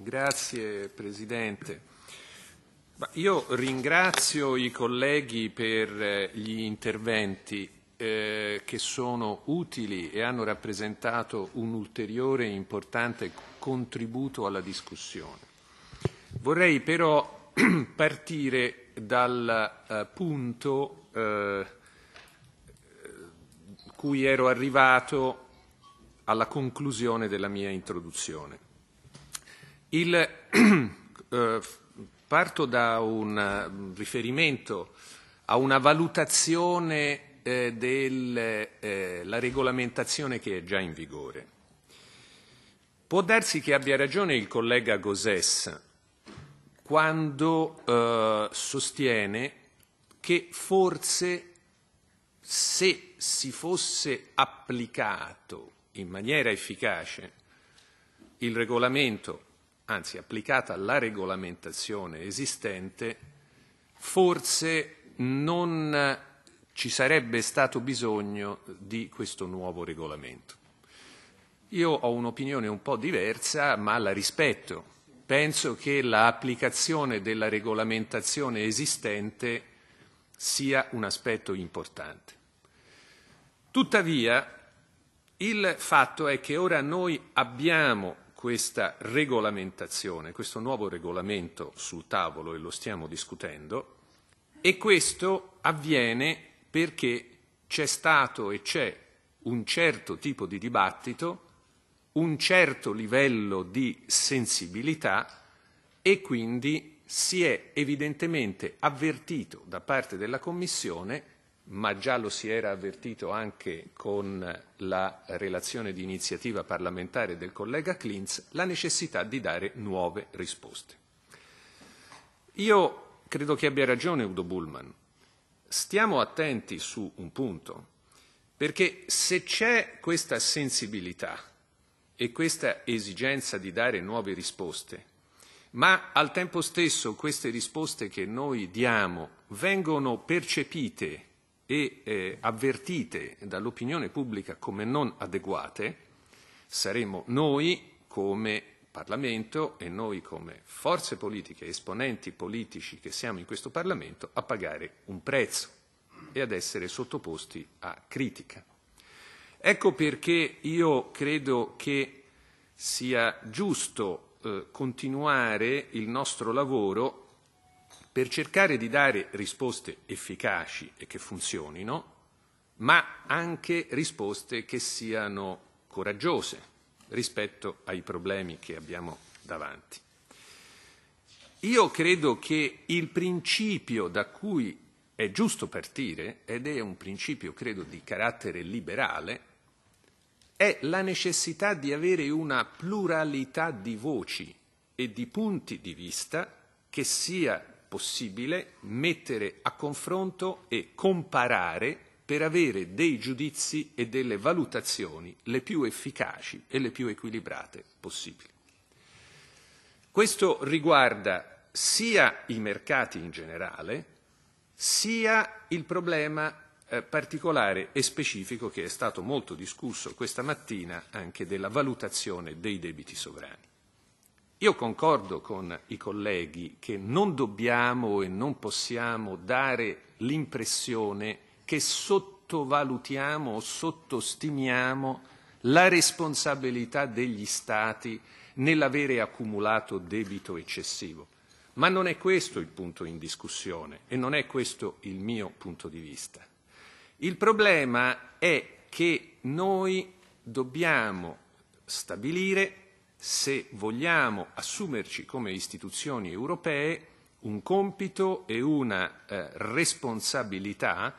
Grazie Presidente. io ringrazio i colleghi per eh, gli interventi eh, che sono utili e hanno rappresentato un ulteriore importante contributo alla discussione. Vorrei però partire dal eh, punto eh, cui ero arrivato alla conclusione della mia introduzione. Il, eh, parto da un mm, riferimento a una valutazione eh, della eh, regolamentazione che è già in vigore. Può darsi che abbia ragione il collega Gosès quando eh, sostiene che forse se si fosse applicato in maniera efficace il regolamento anzi applicata la regolamentazione esistente, forse non ci sarebbe stato bisogno di questo nuovo regolamento. Io ho un'opinione un po' diversa, ma la rispetto. Penso che l'applicazione della regolamentazione esistente sia un aspetto importante. Tuttavia, il fatto è che ora noi abbiamo questa regolamentazione, questo nuovo regolamento sul tavolo e lo stiamo discutendo e questo avviene perché c'è stato e c'è un certo tipo di dibattito, un certo livello di sensibilità e quindi si è evidentemente avvertito da parte della Commissione ma già lo si era avvertito anche con la relazione di iniziativa parlamentare del collega Klintz, la necessità di dare nuove risposte. Io credo che abbia ragione Udo Bullman. Stiamo attenti su un punto, perché se c'è questa sensibilità e questa esigenza di dare nuove risposte, ma al tempo stesso queste risposte che noi diamo vengono percepite e eh, avvertite dall'opinione pubblica come non adeguate, saremo noi come Parlamento e noi come forze politiche, esponenti politici che siamo in questo Parlamento, a pagare un prezzo e ad essere sottoposti a critica. Ecco perché io credo che sia giusto eh, continuare il nostro lavoro per cercare di dare risposte efficaci e che funzionino, ma anche risposte che siano coraggiose rispetto ai problemi che abbiamo davanti. Io credo che il principio da cui è giusto partire, ed è un principio credo di carattere liberale, è la necessità di avere una pluralità di voci e di punti di vista che sia possibile mettere a confronto e comparare per avere dei giudizi e delle valutazioni le più efficaci e le più equilibrate possibili. Questo riguarda sia i mercati in generale, sia il problema eh, particolare e specifico che è stato molto discusso questa mattina anche della valutazione dei debiti sovrani. Io concordo con i colleghi che non dobbiamo e non possiamo dare l'impressione che sottovalutiamo o sottostimiamo la responsabilità degli Stati nell'avere accumulato debito eccessivo. Ma non è questo il punto in discussione e non è questo il mio punto di vista. Il problema è che noi dobbiamo stabilire se vogliamo assumerci come istituzioni europee un compito e una eh, responsabilità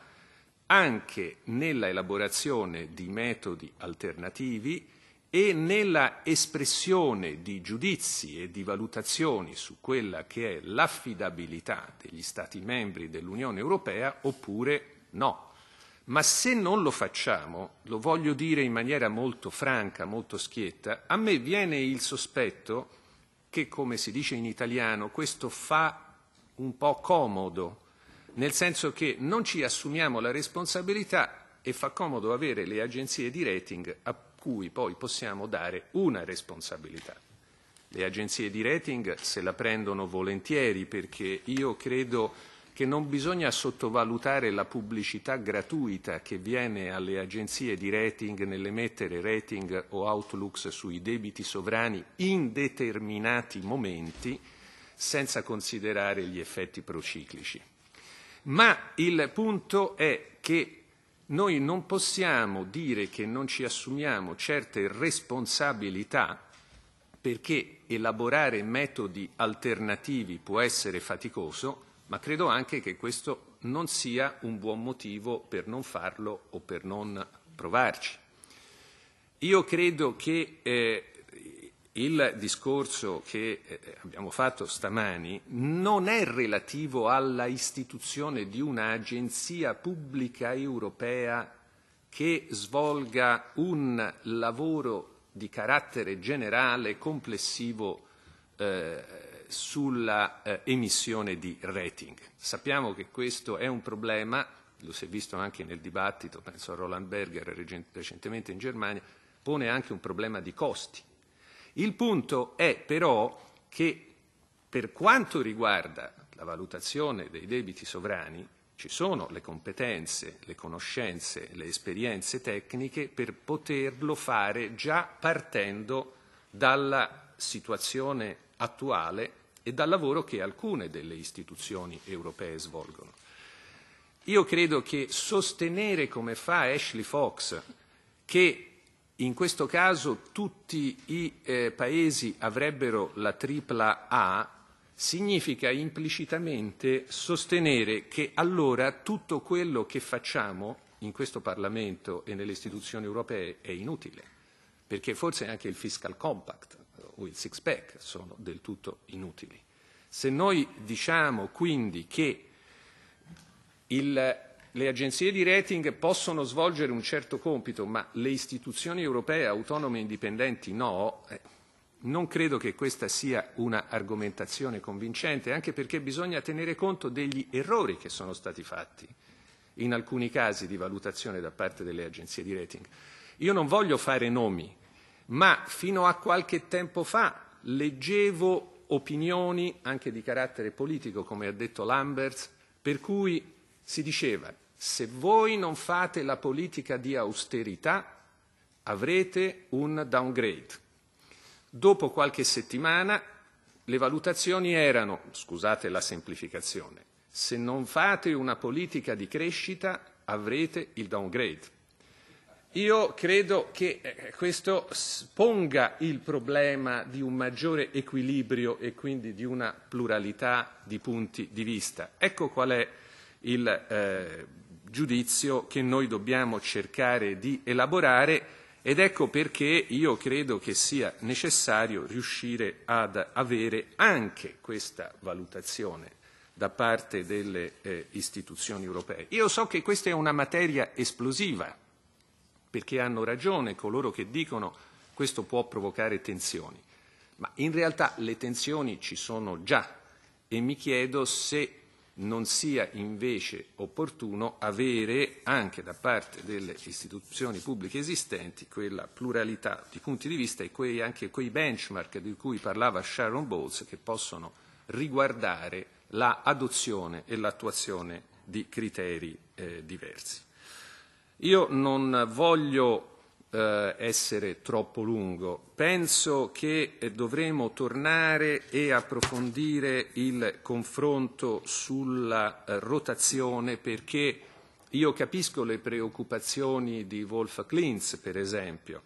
anche nella elaborazione di metodi alternativi e nella espressione di giudizi e di valutazioni su quella che è l'affidabilità degli Stati membri dell'Unione Europea oppure no. Ma se non lo facciamo, lo voglio dire in maniera molto franca, molto schietta, a me viene il sospetto che, come si dice in italiano, questo fa un po' comodo, nel senso che non ci assumiamo la responsabilità e fa comodo avere le agenzie di rating a cui poi possiamo dare una responsabilità. Le agenzie di rating se la prendono volentieri perché io credo che non bisogna sottovalutare la pubblicità gratuita che viene alle agenzie di rating nell'emettere rating o outlooks sui debiti sovrani in determinati momenti, senza considerare gli effetti prociclici. Ma il punto è che noi non possiamo dire che non ci assumiamo certe responsabilità perché elaborare metodi alternativi può essere faticoso, ma credo anche che questo non sia un buon motivo per non farlo o per non provarci. Io credo che eh, il discorso che eh, abbiamo fatto stamani non è relativo alla istituzione di un'agenzia pubblica europea che svolga un lavoro di carattere generale complessivo eh, sulla eh, emissione di rating. Sappiamo che questo è un problema, lo si è visto anche nel dibattito, penso a Roland Berger recentemente in Germania, pone anche un problema di costi. Il punto è però che per quanto riguarda la valutazione dei debiti sovrani, ci sono le competenze, le conoscenze, le esperienze tecniche per poterlo fare già partendo dalla situazione attuale e dal lavoro che alcune delle istituzioni europee svolgono. Io credo che sostenere come fa Ashley Fox che in questo caso tutti i eh, paesi avrebbero la tripla A significa implicitamente sostenere che allora tutto quello che facciamo in questo Parlamento e nelle istituzioni europee è inutile, perché forse anche il fiscal compact o il six-pack sono del tutto inutili. Se noi diciamo quindi che il, le agenzie di rating possono svolgere un certo compito, ma le istituzioni europee autonome e indipendenti no, eh, non credo che questa sia un'argomentazione convincente, anche perché bisogna tenere conto degli errori che sono stati fatti in alcuni casi di valutazione da parte delle agenzie di rating. Io non voglio fare nomi, ma fino a qualche tempo fa leggevo opinioni anche di carattere politico, come ha detto Lamberts, per cui si diceva se voi non fate la politica di austerità avrete un downgrade. Dopo qualche settimana le valutazioni erano, scusate la semplificazione, se non fate una politica di crescita avrete il downgrade. Io credo che eh, questo ponga il problema di un maggiore equilibrio e quindi di una pluralità di punti di vista. Ecco qual è il eh, giudizio che noi dobbiamo cercare di elaborare ed ecco perché io credo che sia necessario riuscire ad avere anche questa valutazione da parte delle eh, istituzioni europee. Io so che questa è una materia esplosiva perché hanno ragione coloro che dicono questo può provocare tensioni. Ma in realtà le tensioni ci sono già e mi chiedo se non sia invece opportuno avere anche da parte delle istituzioni pubbliche esistenti quella pluralità di punti di vista e quei, anche quei benchmark di cui parlava Sharon Bowles che possono riguardare l'adozione la e l'attuazione di criteri eh, diversi. Io non voglio eh, essere troppo lungo, penso che dovremo tornare e approfondire il confronto sulla eh, rotazione perché io capisco le preoccupazioni di Wolf Klintz, per esempio,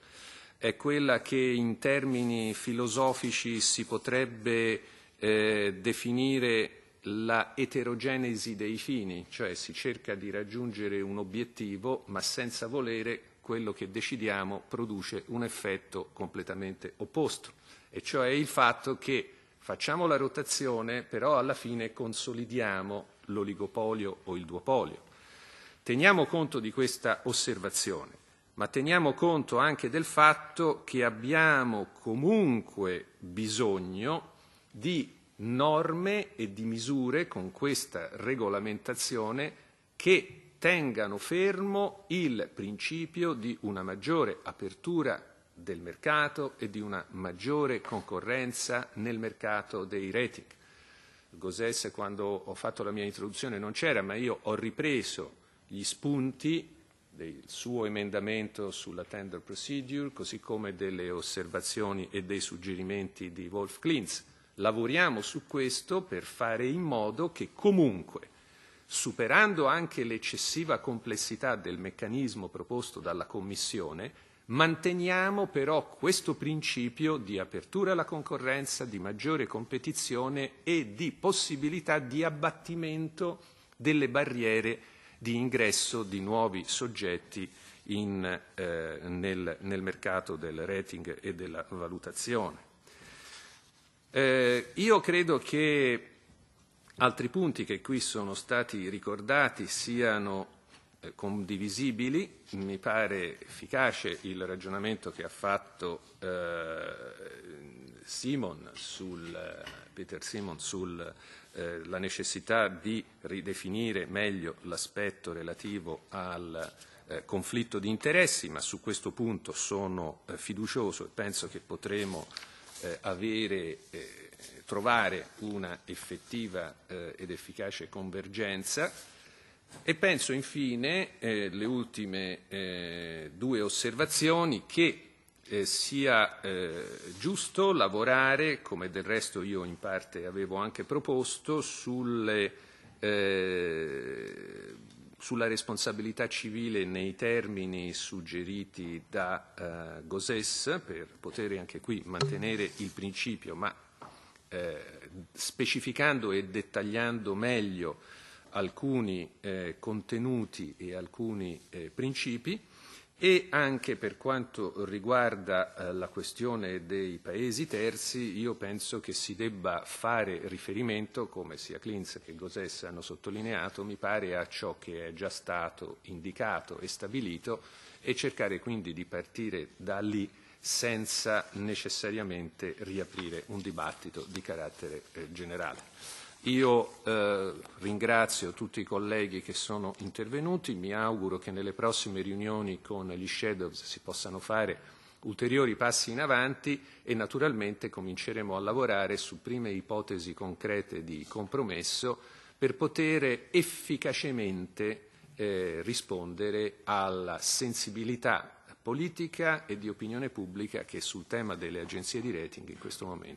è quella che in termini filosofici si potrebbe eh, definire la eterogenesi dei fini, cioè si cerca di raggiungere un obiettivo ma senza volere quello che decidiamo produce un effetto completamente opposto, e cioè il fatto che facciamo la rotazione però alla fine consolidiamo l'oligopolio o il duopolio. Teniamo conto di questa osservazione, ma teniamo conto anche del fatto che abbiamo comunque bisogno di norme e di misure con questa regolamentazione che tengano fermo il principio di una maggiore apertura del mercato e di una maggiore concorrenza nel mercato dei rating. Gosses, quando ho fatto la mia introduzione, non c'era, ma io ho ripreso gli spunti del suo emendamento sulla tender procedure, così come delle osservazioni e dei suggerimenti di Wolf Klintz Lavoriamo su questo per fare in modo che comunque, superando anche l'eccessiva complessità del meccanismo proposto dalla Commissione, Manteniamo però questo principio di apertura alla concorrenza, di maggiore competizione e di possibilità di abbattimento delle barriere di ingresso di nuovi soggetti in, eh, nel, nel mercato del rating e della valutazione. Eh, io credo che altri punti che qui sono stati ricordati siano eh, condivisibili, mi pare efficace il ragionamento che ha fatto eh, Simon sul, Peter Simon sulla eh, necessità di ridefinire meglio l'aspetto relativo al eh, conflitto di interessi, ma su questo punto sono eh, fiducioso e penso che potremo eh, avere, eh, trovare una effettiva eh, ed efficace convergenza e penso infine eh, le ultime eh, due osservazioni che sia giusto lavorare, come del resto io in parte avevo anche proposto, sulle sulla responsabilità civile nei termini suggeriti da eh, Gosès per poter anche qui mantenere il principio, ma eh, specificando e dettagliando meglio alcuni eh, contenuti e alcuni eh, principi e anche per quanto riguarda eh, la questione dei paesi terzi, io penso che si debba fare riferimento, come sia Klintz che Gosès hanno sottolineato, mi pare a ciò che è già stato indicato e stabilito e cercare quindi di partire da lì senza necessariamente riaprire un dibattito di carattere eh, generale. Io eh, ringrazio tutti i colleghi che sono intervenuti, mi auguro che nelle prossime riunioni con gli shadows si possano fare ulteriori passi in avanti e naturalmente cominceremo a lavorare su prime ipotesi concrete di compromesso per poter efficacemente eh, rispondere alla sensibilità politica e di opinione pubblica che sul tema delle agenzie di rating in questo momento